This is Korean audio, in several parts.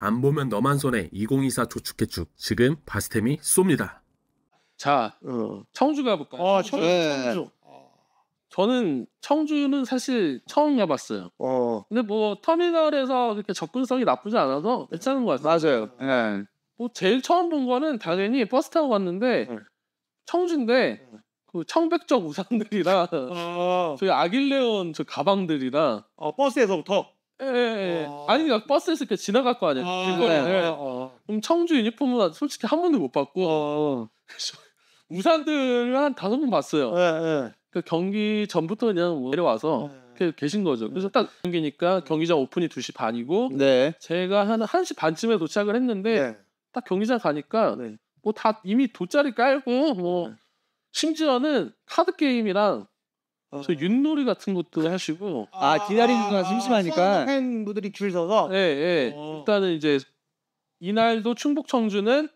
안 보면 너만 손해 2024 조축해축 지금 바스템이 쏩니다. 자 어. 아, 청주 가볼까요? 아 청주. 네. 청주. 저는 청주는 사실 처음 가봤어요. 어. 근데 뭐 터미널에서 그렇게 접근성이 나쁘지 않아서 괜찮은 것 같아요. 맞아요. 네. 뭐 제일 처음 본 거는 당연히 버스 타고 갔는데 네. 청주인데 네. 그 청백적 우산들이랑 어. 저희 아길레온 저 가방들이랑 어, 버스에서부터 예, 예. 어... 예. 아니 나 버스에서 그 지나갈 거 아니야. 아, 길거리에. 네, 예. 어, 어. 청주 유니폼은 솔직히 한 번도 못 봤고 어, 어. 우산들을 한 다섯 번 봤어요. 네, 그 경기 전부터 그냥 뭐 내려와서 네. 계신 거죠. 네. 그래서 딱 경기니까 음. 경기장 오픈이 2시 반이고 네. 제가 한 1시 반쯤에 도착을 했는데 네. 딱 경기장 가니까 뭐 다 이미 돗자리 깔고 뭐 심지어는 카드 게임이랑 저 윷놀이 같은 것도 하시고 아, 아 기다리는 동안 심심하니까. 아, 팬분들이 줄 서서 예, 예. 어. 일단은 이제 이날도 충북 청주는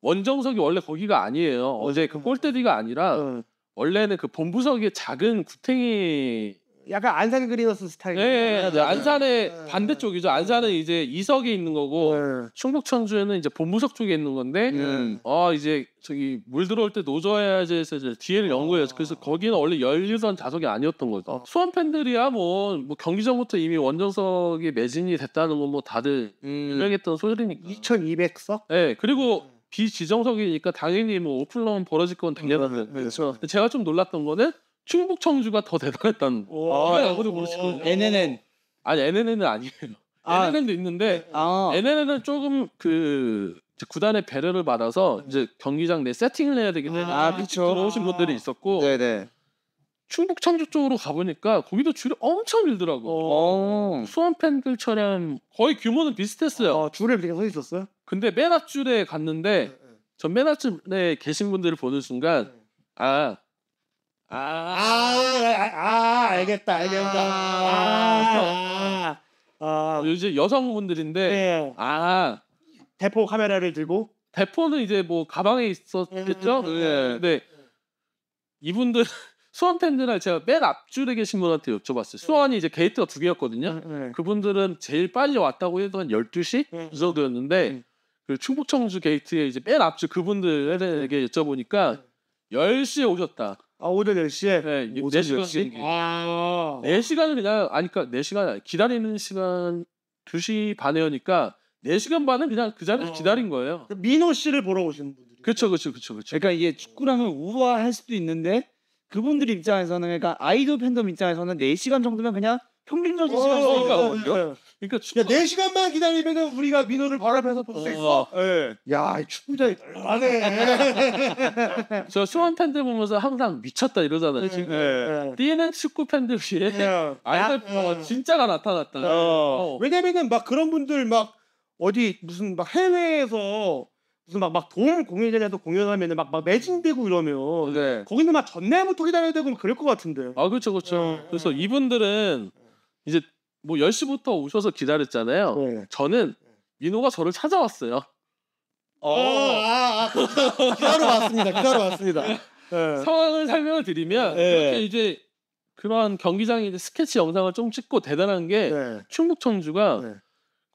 원정석이 원래 거기가 아니에요. 어제 그꼴대디가 음. 아니라 응. 음. 원래는 그 본부석의 작은 구탱이 약간 안산 그리너스 스타일. 네, 네, 네, 안산의 네. 반대쪽이죠. 안산은 이제 이석에 있는 거고 네. 충북 청주에는 이제 본부석 쪽에 있는 건데 네. 어 이제 저기 물 들어올 때 노져야지 해서 이제 뒤에를 연 거예요. 아. 그래서 거기는 원래 열리던 좌석이 아니었던 거죠. 아. 수원 팬들이야 뭐, 뭐 경기 전부터 이미 원정석이 매진이 됐다는 건뭐 다들 음. 유명했던 소리니까. 2,200석? 네, 그리고 비지정석이니까 당연히 뭐 오픈런 벌어질 건 당연한데. 음. 네, 그렇죠. 제가 좀 놀랐던 거는 충북 청주가 더 대단했다는 아, 야구도 그렇지 NNN 아니 NNN은 아니에요. 아. NNN도 있는데 아. NNN은 조금 그 구단의 배려를 받아서 이제 경기장 내 세팅을 해야 되기 때문에 아, 일찍 아, 그쵸. 들어오신 분들이 있었고 네네. 네. 충북 청주 쪽으로 가보니까 거기도 줄이 엄청 길더라고. 어. 수원 팬들 차량 거의 규모는 비슷했어요. 아, 어, 줄에 이렇게 서 있었어요? 근데 맨 앞줄에 갔는데 네, 네. 전맨 앞줄에 계신 분들을 보는 순간 아 아. 아, 아, 아, 알겠다, 알겠다. 아, 아, 아, 아. 요즘 여성분들인데 네. 아 대포 카메라를 들고 대포는 이제 뭐 가방에 있었겠죠. 음, 음, 음. 네. 네. 이분들 수원 팬들은 제가 맨 앞줄에 계신 분한테 여쭤봤어요. 네. 수원이 이제 게이트가 두 개였거든요. 네, 네. 그분들은 제일 빨리 왔다고 해도 한 12시 네. 그 정도였는데 그 충북 청주 게이트에 이제 맨 앞줄 그분들에게 여쭤보니까 10시에 오셨다. 아오전 10시에? 네, 오전 4시간 10시? 경기. 아. 4시간을 그냥 아니 그니까 4시간 기다리는 시간 2시 반에 오니까 4시간 반은 그냥 그 자리에서 어. 기다린 거예요. 민호 씨를 보러 오시분들 그렇죠. 그렇죠. 그렇죠. 그렇죠. 그러니까 이게 축구랑은 우아할 수도 있는데 그분들 입장에서는 그러니까 아이돌 팬덤 입장에서는 4시간 정도면 그냥 평균적인 어, 시간 쓰니까 어 어, 어, 어, 그러니까 축구... 야, 4시간만 기다리면 우리가 민호를 바로 앞서볼 수 있어. 예. 야, 축구장이 덜하네. 저 수원 팬들 보면서 항상 미쳤다 이러잖아요. 예, 지금 예. 뛰는 축구 팬들 위에 예. 아이들 아, 진짜가 나타났다. 어. 왜냐면은 막 그런 분들 막 어디 무슨 막 해외에서 무슨 막 막도 공연이라도 공연하면은 막 막 매진되고 이러면 네. 거기는 막 전날부터 기다려야 되고 그럴 것 같은데. 아 그렇죠 그렇죠. 음. 그래서 이분들은 음. 이제 뭐 10시부터 오셔서 기다렸잖아요. 네. 저는 민호가 저를 찾아왔어요. 어, 어 아, 아, 기다려 왔습니다. 기다려 왔습니다. 네. 상황을 설명을 드리면 네. 이렇게 이제 그러한 경기장에 스케치 영상을 좀 찍고 대단한 게 네. 충북 청주가 네.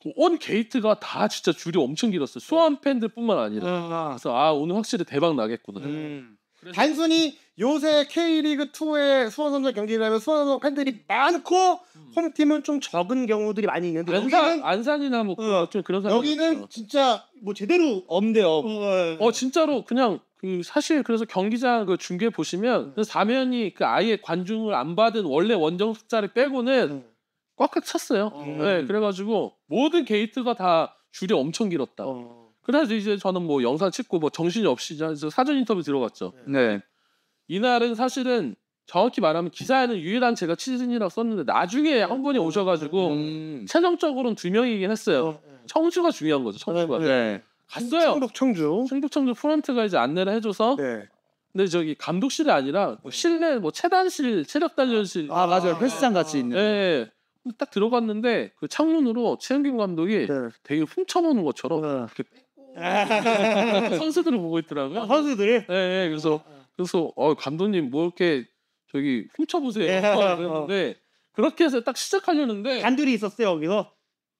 그온 게이트가 다 진짜 줄이 엄청 길었어요. 수원 팬들뿐만 아니라. 아. 그래서 아 오늘 확실히 대박 나겠구나. 음. 단순히 요새 K리그 2의 수원 선수 경기를 하면 수원 선수 팬들이 많고 음. 홈팀은 좀 적은 경우들이 많이 있는데 안산, 안산이나 뭐 어, 그런 여기는 있어. 진짜 뭐 제대로 엄대엄 어, 어, 어 진짜로 그냥 그 사실 그래서 경기장 그 중계 보시면 음. 사면이 그 아예 관중을 안 받은 원래 원정 숫자를 빼고는 음. 꽉꽉 찼어요. 음. 네, 그래가지고 모든 게이트가 다 줄이 엄청 길었다. 어. 그래서 이제 저는 뭐 영상 찍고 뭐 정신이 없이 이제 사전 인터뷰 들어갔죠. 네. 이날은 사실은 정확히 말하면 기사에는 유일한 제가 취진이라고 썼는데 나중에 음. 한 분이 오셔가지고 음. 최종적으로는 두 명이긴 했어요. 어, 예. 청주가 중요한 거죠. 청주가. 네. 갔어요. 충북 청주. 충북 청주 프런트가 이제 안내를 해줘서. 네. 근데 저기 감독실이 아니라 뭐 네. 실내 뭐 체단실, 체력 단련실. 아 맞아요. 헬스장 같이 있는. 네. 딱 들어갔는데 그 창문으로 최은균 감독이 네. 되게 훔쳐보는 것처럼 네. 이렇게 아. 선수들을 보고 있더라고요. 아, 선수들이? 네, 네, 그래서 아. 그래서 어, 감독님 뭐 이렇게 저기 훔쳐보세요. 그랬는데 예. 뭐 어. 그렇게 해서 딱 시작하려는데 간둘이 있었어요 여기서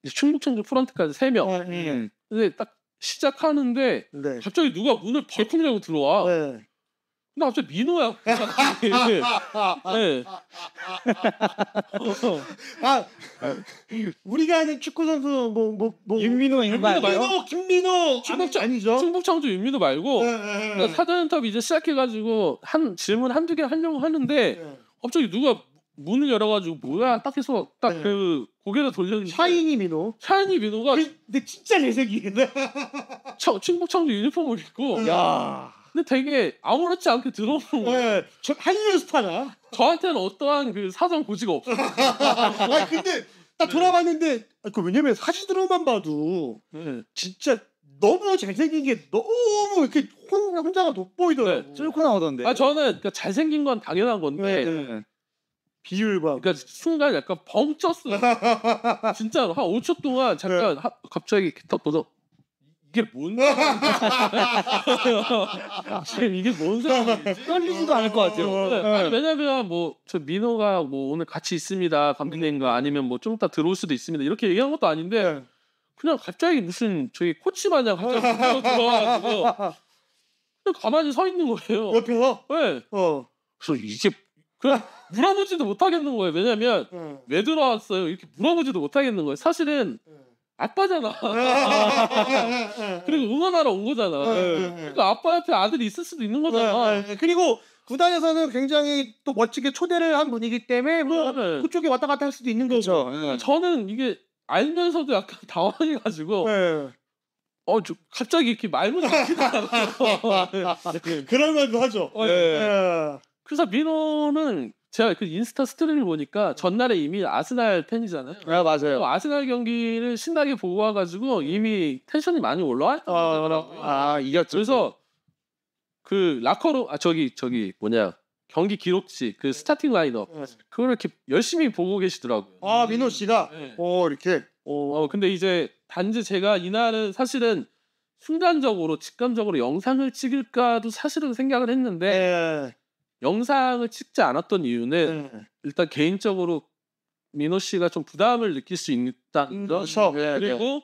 충북청주 프런트까지 세 명. 아, 네. 근데 딱 시작하는데 네. 갑자기 누가 문을 벌컥 열고 들어와. 네. 근데 갑자기 민호야. 네. 아, 아 우리가 아는 축구 선수 뭐뭐 뭐, 뭐, 뭐. 윤민호 윤민호 말고 민호 네, 김민호 네, 충북 아니죠? 충북 창조 윤민호 말고 그러니 사전 인터뷰 이제 시작해가지고 한 질문 한두개 하려고 하는데 갑자기 누가 문을 열어가지고 뭐야 딱 해서 딱그 네. 그 고개를 돌렸는데 샤이니 민호 샤이니 민호가 그, 근데 진짜 내색이네 충북 창조 유니폼을 입고 야 근데 되게 아무렇지 않게 들어오는 거예요. 네, 저 한류 스타가. 저한테는 어떠한 그 사전 고지가 없어요. 아 근데 딱 네. 돌아봤는데 아, 그 왜냐면 사진으로만 봐도 네. 진짜 너무 잘생긴 게 너무 이렇게 혼, 혼자가 돋보이더라고. 네. 뚫고 나오던데. 아 저는 그러니까 잘생긴 건 당연한 건데 네. 네. 비율과 그러니까 순간 약간 벙쪘어진짜한 5초 동안 잠깐 네. 하, 갑자기 더, 더 이게 뭔 이게 뭔상황이 떨리지도 않을 것 같아요. 어, 어. 네. 왜냐면 뭐 저 민호가 뭐 오늘 같이 있습니다 감독님과 아니면 뭐좀 이따 들어올 수도 있습니다 이렇게 얘기한 것도 아닌데 네. 그냥 갑자기 무슨 저기 코치 마냥 갑자기 들어와가지고 그냥 가만히 서 있는 거예요. 옆에서? 네. 어. 그래서 이게 그냥 물어보지도 못하겠는 거예요. 왜냐면 네. 왜 들어왔어요? 이렇게 물어보지도 못하겠는 거예요. 사실은. 아빠잖아. 어. 그리고 응원하러 온 거잖아. 어, 어, 그러니까 아빠 옆에 아들이 있을 수도 있는 거잖아. 그리고 구단에서는 굉장히 또 멋지게 초대를 한 분이기 때문에 뭐 그쪽에 왔다 갔다 할 수도 있는 거죠. 예. 저는 이게 알면서도 약간 당황해가지고 예. 어, 저 갑자기 이렇게 말문 못하고 그런 말도 하죠. 어, 예. 예. 그래서 민호는 제가 그 인스타 스토리를 보니까 전날에 이미 아스날 팬이잖아요. 아 맞아요. 아스날 경기를 신나게 보고 와가지고 이미 텐션이 많이 올라와. 어, 아 이겼죠. 그래서 그 라커로 아 저기 저기 뭐냐 경기 기록지 그 스타팅 라인업 네, 그걸 이렇게 열심히 보고 계시더라고요. 아 민호 씨가 네. 오 어, 이렇게. 오. 어. 어 근데 이제 단지 제가 이날은 사실은 순간적으로 직감적으로 영상을 찍을까도 사실은 생각을 했는데. 네. 영상을 찍지 않았던 이유는 네. 일단 개인적으로 민호 씨가 좀 부담을 느낄 수 있다는 점 음, 그렇죠. 네, 네. 그리고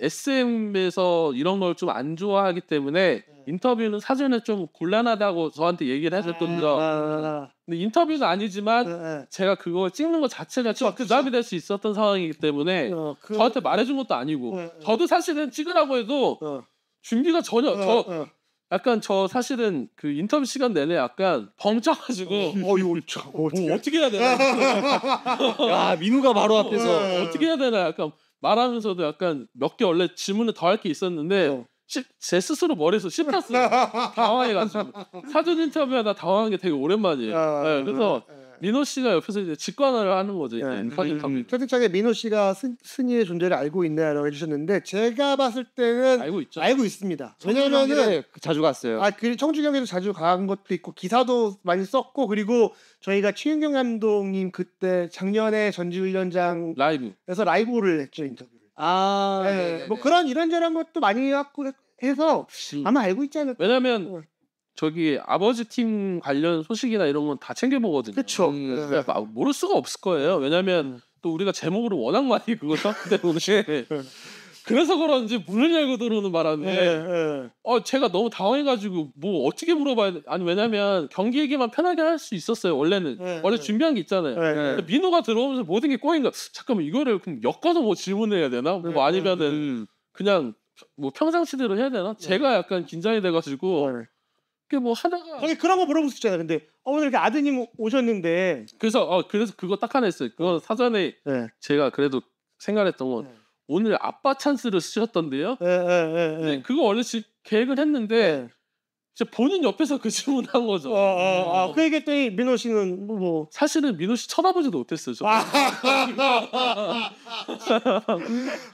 SM에서 이런 걸 좀 안 좋아하기 때문에 네. 인터뷰는 사전에 좀 곤란하다고 저한테 얘기를 하셨던죠 아, 아, 아, 근데 인터뷰는 아니지만 제가 그거 찍는 것 자체가 좀 부담이 될 수 있었던 상황이기 때문에 어, 그 저한테 말해준 것도 아니고 저도 사실은 찍으라고 해도 어. 준비가 전혀 어, 저 약간 저 사실은 그인터뷰 시간 내내 약간 벙쪄가지고 어, 어 이거 어, 떻게 뭐 어떻게 해야 되나 야 민우가 바로 앞에서 어, 어떻게 해야 되나 약간 말하면서도 약간 몇 개 원래 질문을 더 할 게 있었는데 어. 시, 제 스스로 머리에서 씹혔어요 당황해가지고 사전 인터뷰하다 당황한 게 되게 오랜만이에요 아, 네, 그래서 에. 네. 민호 씨가 옆에서 이제 직관을 하는 거죠. 네. 음, 음. 채팅창에 민호 씨가 스, 스니의 존재를 알고 있나라고 해주셨는데 제가 봤을 때는 알고 있죠. 알고 있습니다. 왜냐면은 네, 그 자주 갔어요. 아, 그 청주 경에도 자주 간 것도 있고 기사도 많이 썼고 그리고 저희가 최윤경 감독님 그때 작년에 전지훈련장 라이브 에서 라이브를 했죠 인터뷰를. 아, 네. 네 뭐 그런 이런저런 것도 많이 갖고 해서 음. 아마 알고 있지 않을까. 왜냐면 어. 저기 아버지 팀 관련 소식이나 이런 건 다 챙겨 보거든요. 그렇죠. 음, 네. 네 아, 모를 수가 없을 거예요. 왜냐하면 음. 또 우리가 제목으로 워낙 많이 그거 썼기 때문에 네. 그래서 그런지 문을 열고 들어오는 바람에 네, 네. 어 제가 너무 당황해가지고 뭐 어떻게 물어봐야 돼. 아니 왜냐면 경기 얘기만 편하게 할 수 있었어요 원래는 네. 원래 준비한 게 있잖아요 민호가 들어오면서 모든 게 꼬인 거 잠깐만 이거를 그럼 엮어서 뭐 질문해야 되나 뭐, 뭐 아니면은 그냥 뭐 평상시대로 해야 되나 제가 약간 긴장이 돼가지고 그뭐 하다가 아니 그런 거 물어볼 수 있잖아. 요 근데 어, 오늘 이렇게 아드님 오셨는데 그래서 어 그래서 그거 딱 하나 했어요. 그거 어. 사전에 네. 제가 그래도 생각했던 건 네. 오늘 아빠 찬스를 쓰셨던데요. 네, 네, 네, 네. 그거 원래 지- 계획을 했는데 예. 본인 옆에서 그 질문한 거죠. 어, 어, 어. 그 얘기했더니 민호 씨는 뭐, 뭐 사실은 민호 씨 쳐다보지도 못했어요. 아,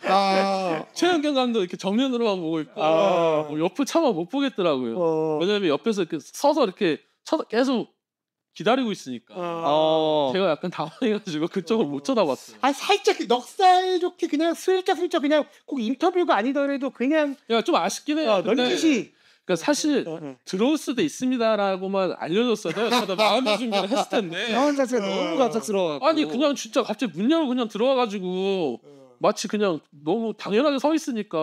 아. 최영경 감독 이렇게 정면으로만 보고 있고 아. 뭐 옆을 차마 못 보겠더라고요. 어. 왜냐면 옆에서 이렇게 서서 이렇게 쳐다 계속 기다리고 있으니까 아. 어. 제가 약간 당황해가지고 그쪽을 어. 못 쳐다봤어요. 아 살짝 넉살 좋게 그냥 슬쩍슬쩍 그냥 꼭 인터뷰가 아니더라도 그냥 야좀 아쉽긴 해요. 어, 넌지시 그러니까 사실 어, 어. 들어올 수도 있습니다라고만 알려줬어요 다들 마음의 준비를 했을 텐데 상황 자체 어. 너무 갑작스러워. 아니 그냥 진짜 갑자기 문 열고 그냥 들어와가지고 마치 그냥 너무 당연하게 서 있으니까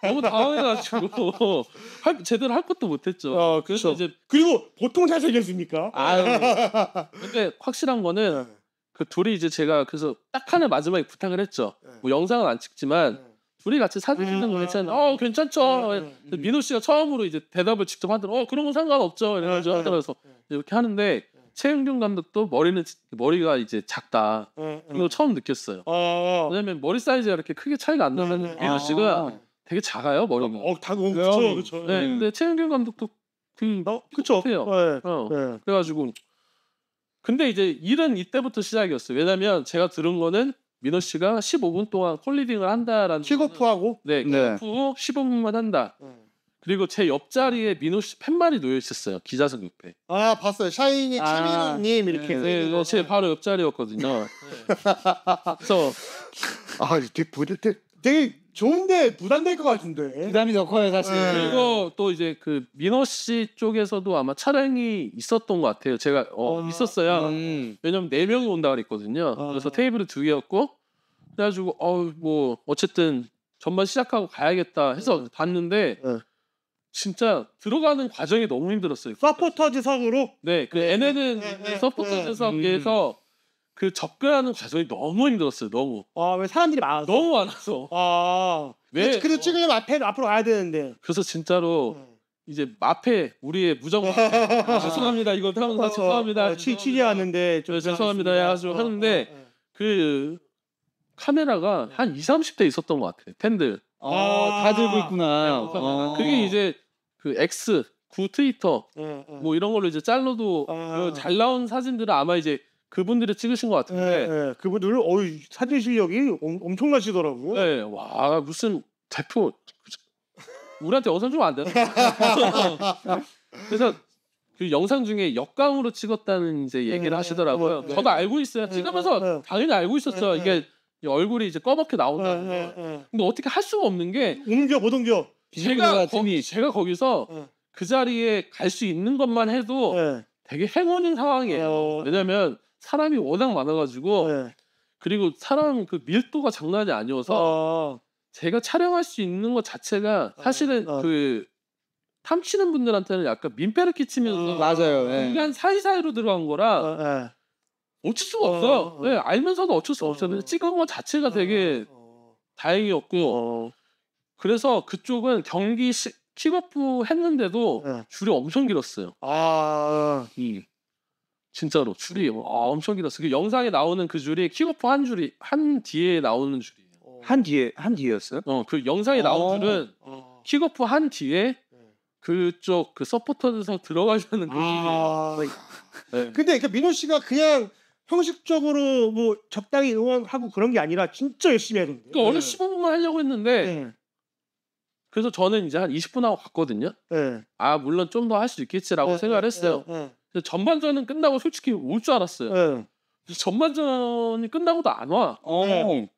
너무 당황해가지고 할, 제대로 할 것도 못했죠. 어, 그렇죠. 그래서 이제 그리고 보통 잘 생겼습니까? 근데 확실한 거는 네. 그 둘이 이제 제가 그래서 딱 하나 마지막에 부탁을 했죠. 네. 뭐 영상은 안 찍지만 네. 둘이 같이 사진 찍는 거 괜찮나? 어 음, 괜찮죠. 음, 음, 민호 씨가 처음으로 이제 대답을 직접 하더라고. 어 그런 건 상관없죠. 이래가지 하더라서 이렇게 하는데 최은경 감독도 머리는 머리가 이제 작다. 그거 처음 느꼈어요. 어, 어. 왜냐면 머리 사이즈가 이렇게 크게 차이가 안 나면 민호 씨가 아. 되게 작아요 머리가. 어다 너무 그쵸 그쵸. 네, 근데 최은경 감독도 그 어, 그쵸. 해요. 네. 어. 네. 그래가지고 근데 이제 일은 이때부터 시작이었어요. 왜냐면 제가 들은 거는 민호 씨가 15분 동안 콜리딩을 한다라는 킥오프하고 네, 네, 킥오프 후 15분만 한다. 음. 그리고 제 옆자리에 민호 씨 팻말이 놓여 있었어요. 기자석 옆에. 아 봤어요. 샤이니 아, 최민호님 이렇게. 네, 네, 제 바로 옆자리였거든요. 네. 그래서 아, 되게 되게 좋은데 부담될 것 같은데. 부담이 더 커요 사실. 네. 그리고 또 이제 그 민호 씨 쪽에서도 아마 차량이 있었던 것 같아요. 제가 어, 어, 있었어요. 음. 왜냐면 네 명이 온다 그랬거든요. 어. 그래서 테이블이 두 개였고 그래가지고 어뭐 어쨌든 전반 시작하고 가야겠다 해서 음. 봤는데 네. 진짜 들어가는 과정이 너무 힘들었어요. 서포터즈 석으로? 네, 그 네, 네. NN은 네, 서포터즈 석에서 음. 그 접근하는 과정이 너무 힘들었어요. 너무. 아, 왜 사람들이 많아? 서 너무 많아서. 아. 왜? 그래도 찍으려면 앞에 앞으로 가야 되는데. 그래서 진짜로 음. 이제 앞에 우리의 무정 아, 죄송합니다. 이거 하면서 어, 죄송합니다. 어, 취 취재 왔는데 좀 네, 죄송합니다. 해가지고 어, 하는데 어, 어. 그 카메라가 네. 한 2, 30대 있었던 것 같아요. 팬들. 아, 아 다 들고 있구나. 네, 어. 그게 이제 그 X 구 트위터 네, 뭐 이런 걸로 이제 잘라도 아. 잘 나온 사진들은 아마 이제 그분들이 찍으신 것 같은데 예, 예. 그분들 어 사진 실력이 엄, 엄청나시더라고요. 네, 예, 와 무슨 대표 우리한테 어선 좀안 되나? 그래서 그 영상 중에 역광으로 찍었다는 이제 얘기를 예, 예. 하시더라고요. 네. 저도 알고 있어요. 찍으면서 네. 당연히 알고 있었죠. 네. 이게 얼굴이 이제 꺼멓게 나온다는 거. 근데 어떻게 할 수가 없는 게 옮겨 못 옮겨. 제가 거기 제가 거기서 그 자리에 갈 수 있는 것만 해도 되게 행운인 상황이에요. 어. 왜냐면 사람이 워낙 많아가지고 네. 그리고 사람 그 밀도가 장난이 아니어서 어. 제가 촬영할 수 있는 것 자체가 아, 사실은 어. 그 탐치는 분들한테는 약간 민폐를 끼치면서 어. 맞아요. 예. 공간 사이사이로 들어간 거라 예. 어쩔 수가 없어요. 네, 알면서도 어쩔 수없잖아요 어. 찍은 것 자체가 되게 다행이었고 그래서 그쪽은 경기 시, 킥오프 했는데도 줄이 엄청 길었어요. 아, 음. 진짜로 줄이 아, 엄청 길었어. 그 영상에 나오는 그 줄이 킥오프 한 줄이 한 뒤에 나오는 줄이. 한 뒤에 한 뒤였어요? 어, 그 영상에 나온 어. 줄은 어. 킥오프 한 뒤에 네. 그쪽 그 서포터에서 들어가시는 그 아... 길이. 네. 근데 그 민호 씨가 그냥 형식적으로 뭐 적당히 응원하고 그런 게 아니라 진짜 열심히 해는거예 그러니까 원래 15분만 하려고 했는데 네. 그래서 저는 이제 한 20분 하고 갔거든요. 네. 아 물론 좀 더 할 수 있겠지라고 네. 생각을 했어요. 전반전은 끝나고 솔직히 올 줄 알았어요. 네. 전반전이 끝나고도 안 와. 어. 네.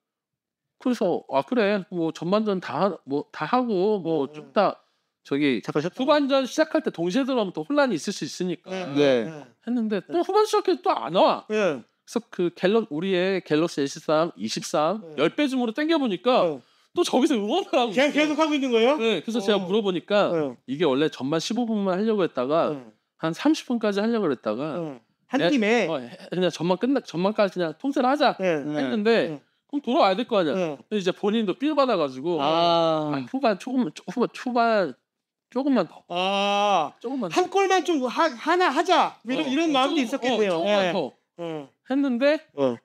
그래서 아 그래 뭐 전반전 다 뭐다 뭐 하고 뭐 음. 좀다 저기 잠 후반전 시작할 때 동시에 들어오면 또 혼란이 있을 수 있으니까 네. 네. 네. 했는데 또 후반 시작해도 또 안 와. 그래서 그 갤럭 우리의 갤럭시 23, 23 네. 10배 줌으로 당겨 보니까 또 저기서 응원을 하고 계속 하고 있는 거예요? 네. 그래서 어. 제가 물어보니까 이게 원래 전반 15분만 하려고 했다가 한 30분까지 하려고 그랬다가 응. 예. 한 팀에 어, 그냥 전망 끝나 전망까지 그냥 통째로 하자 응, 예. 했는데 응. 예. 그럼 돌아와야 될 거 아니야. 근 이제 본인도 삘 받아가지고 아. 아니, 후반 조금 후반 초반 조금만 더. 아 조금만 한 더. 골만 좀 하, 하나 하자 이런, 어, 이런 어, 마음도 조금, 있었겠네요. 어, 조금만 예. 더 예. 했는데 어.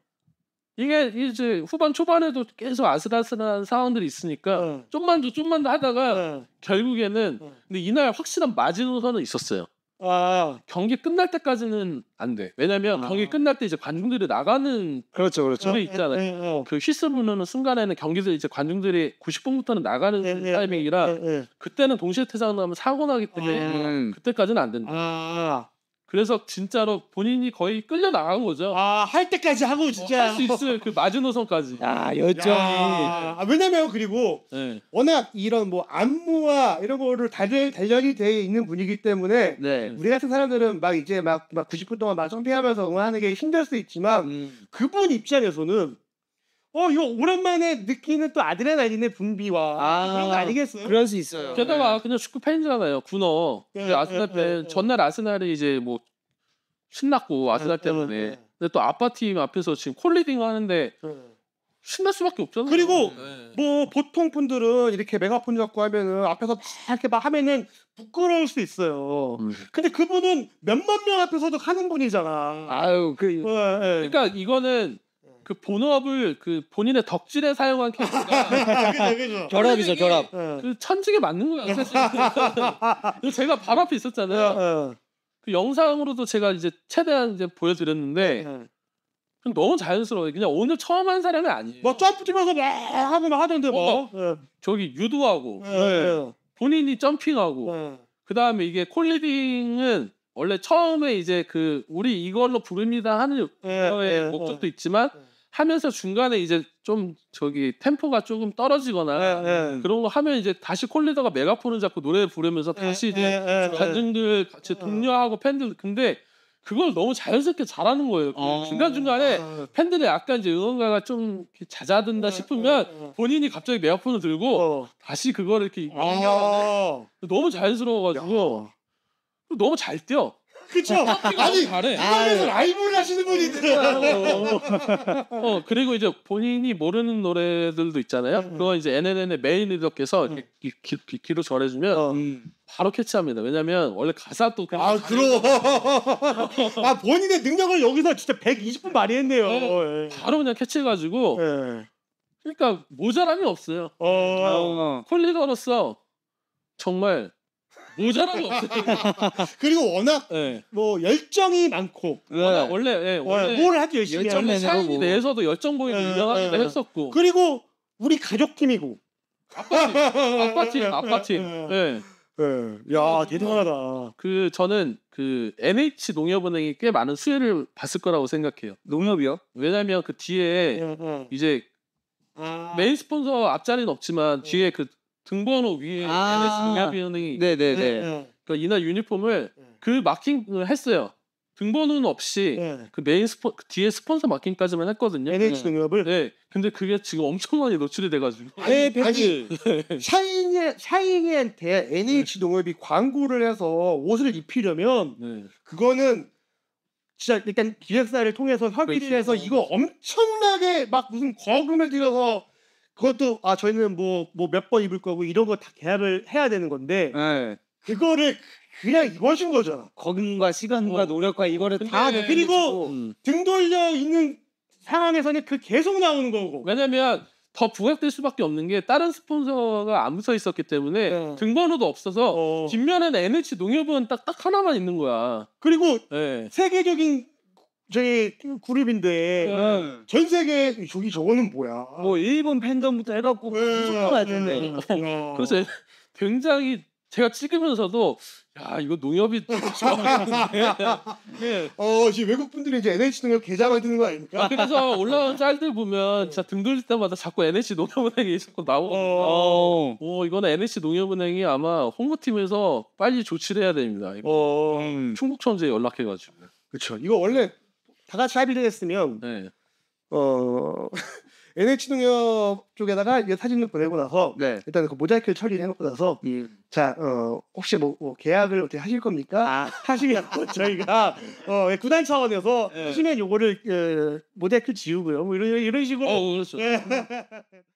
이게 이제 후반 초반에도 계속 아슬아슬한 상황들이 있으니까 응. 좀만 더 좀만 더 하다가 응. 결국에는 응. 근데 이날 확실한 마지노선은 있었어요. 아 경기 끝날 때까지는 안 돼. 왜냐면 아. 경기 끝날 때 이제 관중들이 나가는 그렇죠, 그렇죠. 그 있잖아요. 예, 예, 예. 어. 그 휘스 부르는 순간에는 경기들 이제 관중들이 90분부터는 나가는 예, 예, 타이밍이라 예, 그때는 동시에 퇴장하면 사고 나기 때문에 음. 그때까지는 안 된다. 아. 그래서 진짜로 본인이 거의 끌려 나간 거죠. 아할 때까지 하고 뭐 진짜 할 수 있을 그 마지노선까지. 야 열정이. 아, 왜냐면 그리고 네. 워낙 이런 뭐 안무와 이런 거를 달들달련이돼 있는 분이기 때문에 네. 우리 같은 사람들은 막 이제 막, 막 90분 동안 막 점핑하면서 응원하는 게 힘들 수 있지만 음. 그분 입장에서는 어 이거 오랜만에 느끼는 또 아드레날린의 분비와 아, 그런 거 아니겠어요? 그럴 수 있어요. 게다가 네. 그냥 축구 팬이잖아요. 군어. 예, 아스날 예, 팬 예, 전날 아스날이 이제 뭐 신났고 아스날 때문에 근데 또 아빠 팀 앞에서 지금 콜리딩 하는데 신날 수밖에 없잖아요. 그리고 뭐 보통 분들은 이렇게 메가폰 잡고 하면은 앞에서 이렇게 막 하면은 부끄러울 수 있어요. 음. 근데 그분은 몇만 명 앞에서도 하는 분이잖아. 아유 그 그러니까 이거는 그 본업을 그 본인의 덕질에 사용한 케이스가 결합이죠, 결합. 예. 그 천직에 맞는 거야 사실. 그래 제가 발 앞에 있었잖아요. 예, 예. 그 영상으로도 제가 이제 최대한 이제 보여드렸는데 너무 자연스러워요. 그냥 오늘 처음 한 사람은 아니에요. 막 뭐 점프 뛰면서 막 하고 막 하던데 뭐. 예. 저기 유도하고 예, 네. 예. 본인이 점핑하고 예. 그 다음에 이게 콜리딩은 원래 처음에 이제 그 우리 이걸로 부릅니다 하는 예, 예, 목적도 있지만 하면서 중간에 이제 좀 저기 템포가 조금 떨어지거나 에, 예, 에. 예. 그런 거 하면 이제 다시 콜리더가 메가폰을 잡고 노래 부르면서 예, 다시 에, 이제 가중들 같이 동료하고 어. 팬들 근데 그걸 너무 자연스럽게 잘하는 거예요. 그 어. 중간 중간에 아, 팬들이 약간 이제 응원가가 좀 잦아든다 싶으면 본인이 갑자기 메가폰을 들고 어. 다시 그걸 이렇게 어. 너무 자연스러워가지고 야. 너무 잘 뛰어. 그쵸? 아니, 아, 잘해. 음서 라이브를 하시는 분이 있어요. 어, 어. 어, 그리고 이제 본인이 모르는 노래들도 있잖아요. 음. 그거 이제 NNN의 메인 리더께서 음. 귀, 귀, 로 절해주면 어. 음. 바로 캐치합니다. 왜냐면 원래 가사도 아 그럼 아 본인의 능력을 여기서 진짜 120분 발휘했네요. 네. 어, 예. 바로 그냥 캐치해가지고 네. 그러니까 모자람이 없어요. 어... 아, 어... 콜리더로서 정말 모자란 거 없어요. 그리고 워낙 네. 뭐 열정이 많고 네, 워 원래 예, 원래 뭘 하도 열심히 하는 사이 뭐. 내에서도 열정 보이는 네, 유명하기도 네, 했었고 그리고 우리 가족 팀이고 아빠 팀, 아빠 팀, 아빠 팀. 예. 네. 예. 야 대단하다. 그 저는 그 NH 농협은행이 꽤 많은 수혜를 봤을 거라고 생각해요. 농협이요? 왜냐면그 뒤에 이제 아... 메인 스폰서 앞자리는 없지만 뒤에 그 등번호 위에 아~ NS 농협은행이 네네네. 네, 그러니까 이날 유니폼을 네. 그 마킹을 했어요. 등번호는 없이 네. 그 메인 스폰 그 뒤에 스폰서 마킹까지만 했거든요. 네. NH 농협을. 네. 근데 그게 지금 엄청 많이 노출이 돼가지고. 아니, 아니 샤이니 샤이니한테 NH 농협이 광고를 해서 옷을 입히려면 그거는 진짜 일단 기획사를 통해서 협의를 해서 이거 엄청나게 막 무슨 거금을 들여서 그것도 아 저희는 뭐 뭐 몇 번 입을 거고 이런 거 다 계약을 해야 되는 건데 네. 그거를 그냥 입어준 거잖아. 거금과 시간과 어. 노력과 이거를 다 네, 그리고 음. 등 돌려 있는 상황에서는 그 계속 나오는 거고. 왜냐면 더 부각될 수밖에 없는 게 다른 스폰서가 안 붙어 있었기 때문에 네. 등번호도 없어서 어. 뒷면에는 NH 농협은 딱 딱 하나만 있는 거야. 그리고 네. 세계적인 저희 그룹인데 네. 전 세계 저기 저거는 뭐야? 뭐 일본 팬덤부터 해갖고 네. 무서워야 되네. 네. 네. 어. 그래서 굉장히 제가 찍으면서도 야 이거 농협이 네. 어 지금 외국 분들이 이제 NH 농협 계좌 만드는 거 아닙니까? 아, 그래서 올라온 짤들 보면 진짜 등 돌릴 때마다 자꾸 NH 농협은행이 자꾸 나오고 어. 오 어, 이거는 NH 농협은행이 아마 홍보팀에서 빨리 조치를 해야 됩니다. 이거. 어. 충북 천재 연락해가지고. 그렇죠. 이거 원래 다 같이 합의를 했으면 네. 어 NH 농협 쪽에다가 이 사진을 보내고 나서 네. 일단 그 모자이크를 처리 해놓고 나서 음. 자 어, 혹시 뭐, 뭐, 계약을 어떻게 하실 겁니까? 아. 하시면 저희가 어, 예, 구단 차원에서 네. 예. 하시면 요거를 모자이크 지우고요 뭐 이런 이런 식으로. 어, 그렇죠. 음.